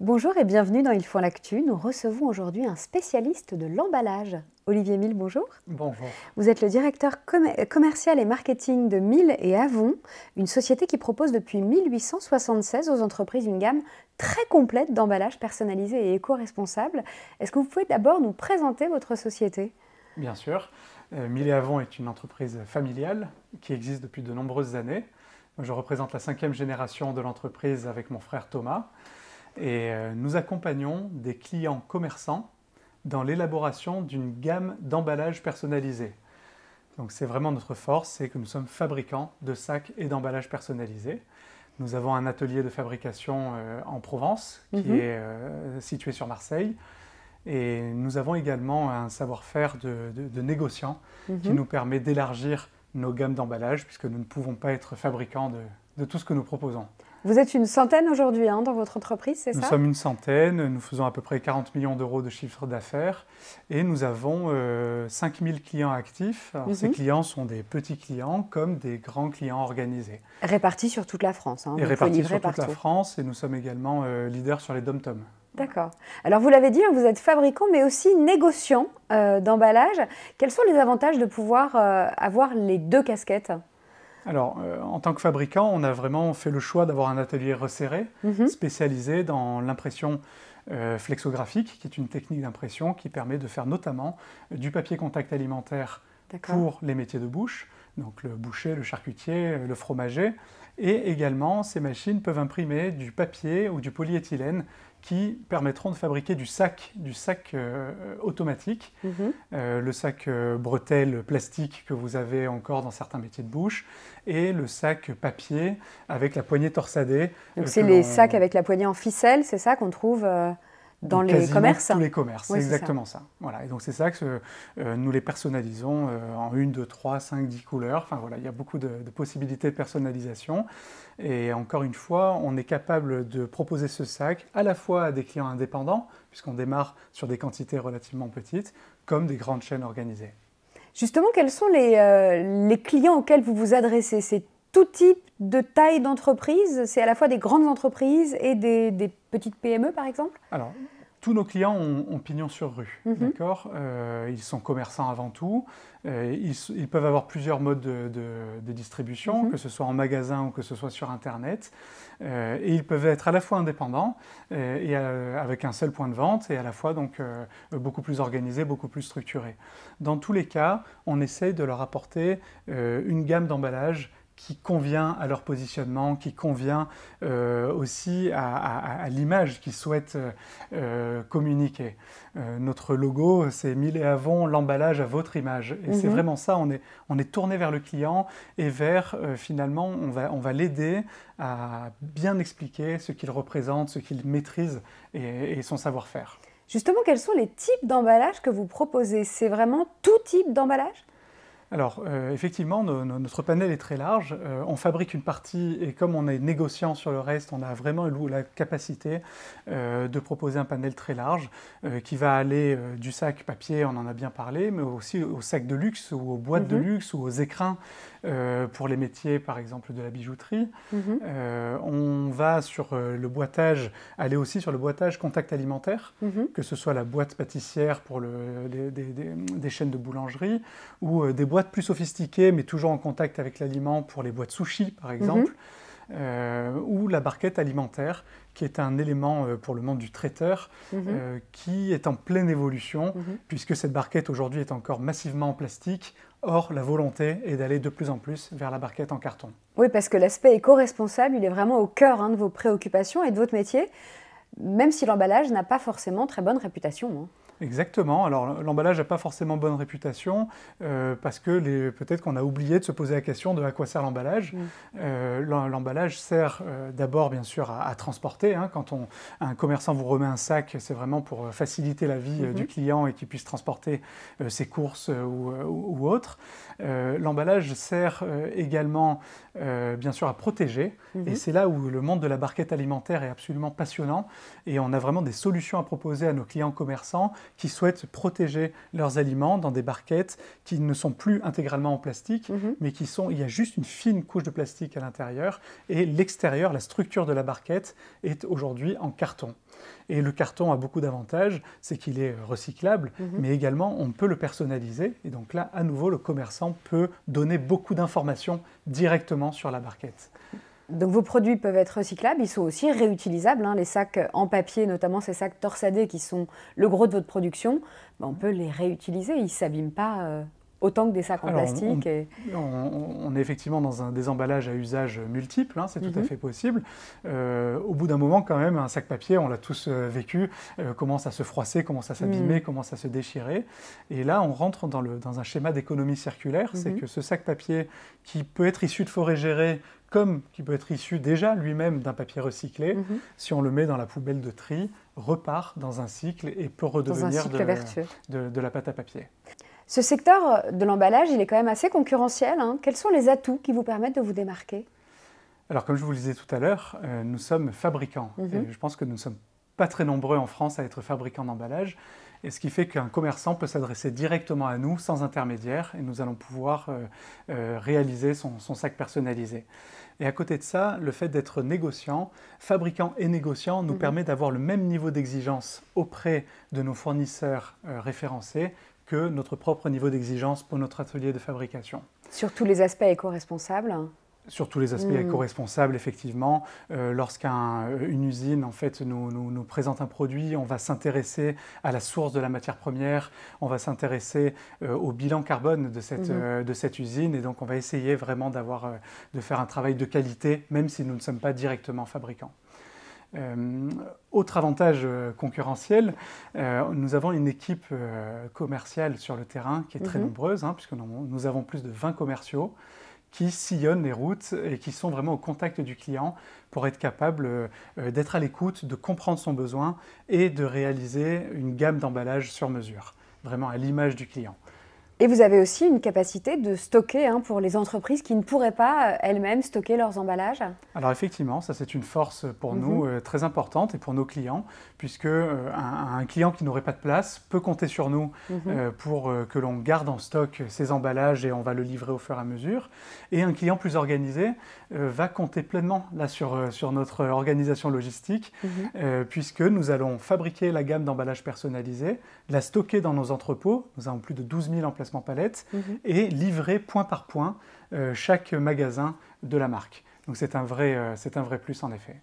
Bonjour et bienvenue dans Il font l'actu. Nous recevons aujourd'hui un spécialiste de l'emballage. Olivier Mille, bonjour. Bonjour. Vous êtes le directeur commercial et marketing de Mille et Avon, une société qui propose depuis 1876 aux entreprises une gamme très complète d'emballages personnalisés et éco-responsables. Est-ce que vous pouvez d'abord nous présenter votre société Bien sûr. Euh, Mille Avant est une entreprise familiale qui existe depuis de nombreuses années. Je représente la cinquième génération de l'entreprise avec mon frère Thomas et euh, nous accompagnons des clients commerçants dans l'élaboration d'une gamme d'emballages personnalisés. Donc c'est vraiment notre force, c'est que nous sommes fabricants de sacs et d'emballages personnalisés. Nous avons un atelier de fabrication euh, en Provence qui mhm. est situé sur Marseille. Et nous avons également un savoir-faire de, négociant mhm. qui nous permet d'élargir nos gammes d'emballage puisque nous ne pouvons pas être fabricants de, tout ce que nous proposons. Vous êtes une centaine aujourd'hui hein, dans votre entreprise, c'est ça Nous sommes une centaine, nous faisons à peu près 40 millions d'euros de chiffre d'affaires et nous avons 5000 euh, clients actifs. Mhm. Ces clients sont des petits clients comme des grands clients organisés. Répartis sur toute la France. Hein, et répartis sur toute la France et nous sommes également euh, leaders sur les dom D'accord. Alors vous l'avez dit, hein, vous êtes fabricant mais aussi négociant euh, d'emballage. Quels sont les avantages de pouvoir euh, avoir les deux casquettes alors, euh, en tant que fabricant, on a vraiment fait le choix d'avoir un atelier resserré, mhm. spécialisé dans l'impression flexographique, qui est une technique d'impression qui permet de faire notamment du papier contact alimentaire pour les métiers de bouche, donc le boucher, le charcutier, le fromager, et également, ces machines peuvent imprimer du papier ou du polyéthylène qui permettront de fabriquer du sac, du sac euh, euh, automatique, mhm. euh, le sac bretelle plastique que vous avez encore dans certains métiers de bouche, et le sac papier avec la poignée torsadée. Donc c'est les sacs avec la poignée en ficelle, c'est ça qu'on trouve dans les commerces. Tous les commerces, c'est exactement ça. Voilà, et donc c'est ça que euh, nous les personnalisons euh, en une, deux, trois, cinq, dix couleurs. Enfin voilà, il y a beaucoup de, possibilités de personnalisation. Et encore une fois, on est capable de proposer ce sac à la fois à des clients indépendants, puisqu'on démarre sur des quantités relativement petites, comme des grandes chaînes organisées. Justement, quels sont les, euh, les clients auxquels vous vous adressez C'est tout type de taille d'entreprise C'est à la fois des grandes entreprises et des, des petites PME par exemple Alors, tous nos clients ont, pignon sur rue, mhm. d'accord euh, Ils sont commerçants avant tout. Euh, ils, peuvent avoir plusieurs modes de, distribution, mhm. que ce soit en magasin ou que ce soit sur Internet. Euh, et ils peuvent être à la fois indépendants et avec un seul point de vente et à la fois donc beaucoup plus organisés, beaucoup plus structurés. Dans tous les cas, on essaye de leur apporter une gamme d'emballages qui convient à leur positionnement, qui convient euh, aussi à, l'image qu'ils souhaitent euh, communiquer. Euh, notre logo, c'est mille et avant l'emballage à votre image. Et c'est mhm. vraiment ça, on est, on est tourné vers le client et vers, finalement, on va, on va l'aider à bien expliquer ce qu'il représente, ce qu'il maîtrise et, et son savoir-faire. Justement, quels sont les types d'emballages que vous proposez C'est vraiment tout type d'emballage alors, euh, effectivement, notre panel est très large. Euh, on fabrique une partie et comme on est négociant sur le reste, on a vraiment la capacité euh, de proposer un panel très large qui va aller du sac papier, on en a bien parlé, mais aussi au sac de luxe ou aux boîtes de mhm. luxe ou aux écrins pour les métiers, par exemple, de la bijouterie. Mhm. on va sur le boitage, aller aussi sur le boitage contact alimentaire, mhm. que ce soit la boîte pâtissière pour des, chaînes de boulangerie ou des boîtes plus sophistiquée, mais toujours en contact avec l'aliment pour les boîtes sushi, par mhm. exemple, euh, ou la barquette alimentaire, qui est un élément euh, pour le monde du traiteur, mhm. euh, qui est en pleine évolution, mhm. puisque cette barquette aujourd'hui est encore massivement en plastique, Or, la volonté est d'aller de plus en plus vers la barquette en carton. Oui, parce que l'aspect éco-responsable, il est vraiment au cœur hein, de vos préoccupations et de votre métier, même si l'emballage n'a pas forcément très bonne réputation. Hein. Exactement. Alors l'emballage n'a pas forcément bonne réputation euh, parce que peut-être qu'on a oublié de se poser la question de à quoi sert l'emballage. Mm. Euh, l'emballage sert euh, d'abord bien sûr à, transporter. Hein. Quand on, un commerçant vous remet un sac, c'est vraiment pour faciliter la vie du mm-hmm. client et qu'il puisse transporter ses courses ou, ou, autre. l'emballage sert également bien sûr à protéger. Et mm-hmm. c'est là où le monde de la barquette alimentaire est absolument passionnant et on a vraiment des solutions à proposer à nos clients commerçants qui souhaitent protéger leurs aliments dans des barquettes qui ne sont plus intégralement en plastique, mhm. mais qui sont, il y a juste une fine couche de plastique à l'intérieur et l'extérieur, la structure de la barquette est aujourd'hui en carton. Et le carton a beaucoup d'avantages, c'est qu'il est recyclable, mhm. mais également on peut le personnaliser. Et donc là, à nouveau, le commerçant peut donner beaucoup d'informations directement sur la barquette. Donc vos produits peuvent être recyclables, ils sont aussi réutilisables. Hein, les sacs en papier, notamment ces sacs torsadés qui sont le gros de votre production, ben, on peut les réutiliser, ils ne s'abîment pas euh, autant que des sacs en plastique. On, et... on, est effectivement dans un, désemballage à usage multiple, hein, c'est tout à mhm. fait possible. Euh, au bout d'un moment, quand même, un sac papier, on l'a tous euh, vécu, commence à se froisser, commence à s'abîmer, mhm. commence à se déchirer. Et là, on rentre dans, le, dans un schéma d'économie circulaire, mhm. c'est que ce sac papier qui peut être issu de forêts gérées, comme qui peut être issu déjà lui-même d'un papier recyclé, mhm. si on le met dans la poubelle de tri, repart dans un cycle et peut redevenir de, de, de, la pâte à papier. Ce secteur de l'emballage, il est quand même assez concurrentiel. Hein. Quels sont les atouts qui vous permettent de vous démarquer Alors, comme je vous le disais tout à l'heure, euh, nous sommes fabricants. Mhm. je pense que nous ne sommes pas très nombreux en France à être fabricants d'emballage et ce qui fait qu'un commerçant peut s'adresser directement à nous sans intermédiaire et nous allons pouvoir euh, euh, réaliser son, sac personnalisé. Et à côté de ça, le fait d'être négociant, fabricant et négociant nous mhm. permet d'avoir le même niveau d'exigence auprès de nos fournisseurs euh, référencés que notre propre niveau d'exigence pour notre atelier de fabrication. Sur tous les aspects éco-responsables sur tous les aspects mm. éco-responsables, effectivement. Euh, Lorsqu'une euh, usine en fait, nous, présente un produit, on va s'intéresser à la source de la matière première, on va s'intéresser euh, au bilan carbone mm-hmm. de cette, usine, et donc on va essayer vraiment de faire un travail de qualité, même si nous ne sommes pas directement fabricants. autre avantage concurrentiel, nous avons une équipe commerciale sur le terrain qui est très mm-hmm. nombreuse, hein, puisque nous, avons plus de 20 commerciaux qui sillonnent les routes et qui sont vraiment au contact du client pour être capable euh, d'être à l'écoute, de comprendre son besoin et de réaliser une gamme d'emballages sur mesure, vraiment à l'image du client. Et vous avez aussi une capacité de stocker hein, pour les entreprises qui ne pourraient pas euh, elles-mêmes stocker leurs emballages Alors effectivement, ça c'est une force pour nous mhm. euh, très importante et pour nos clients, puisque euh, un, client qui n'aurait pas de place peut compter sur nous mhm. pour que l'on garde en stock ses emballages et on va le livrer au fur et à mesure. Et un client plus organisé va compter pleinement là sur, sur notre organisation logistique, mhm. puisque nous allons fabriquer la gamme d'emballages personnalisés, la stocker dans nos entrepôts. Nous avons plus de 12 000 emplacements palette mhm. et livrer point par point euh, chaque magasin de la marque. Donc c'est un, vrai, euh, c'est un vrai plus en effet.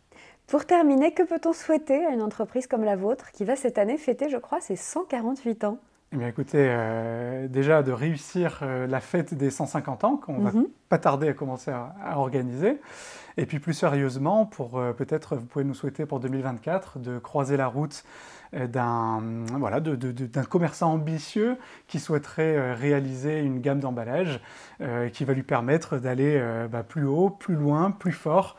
Pour terminer, que peut-on souhaiter à une entreprise comme la vôtre qui va cette année fêter, je crois, ses 148 ans eh bien écoutez, euh, déjà de réussir euh, la fête des 150 ans qu'on va mhm. pas tarder à commencer à, organiser. Et puis plus sérieusement, pour euh, peut-être vous pouvez nous souhaiter pour 2024 de croiser la route d'un voilà, commerçant ambitieux qui souhaiterait réaliser une gamme d'emballage qui va lui permettre d'aller bah, plus haut, plus loin, plus fort,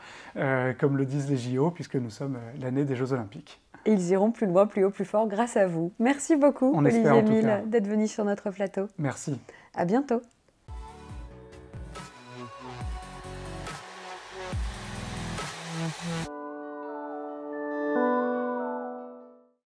comme le disent les JO, puisque nous sommes l'année des Jeux Olympiques ils iront plus loin, plus haut, plus fort grâce à vous. Merci beaucoup, Olivier Mille, d'être venu sur notre plateau. Merci. À bientôt.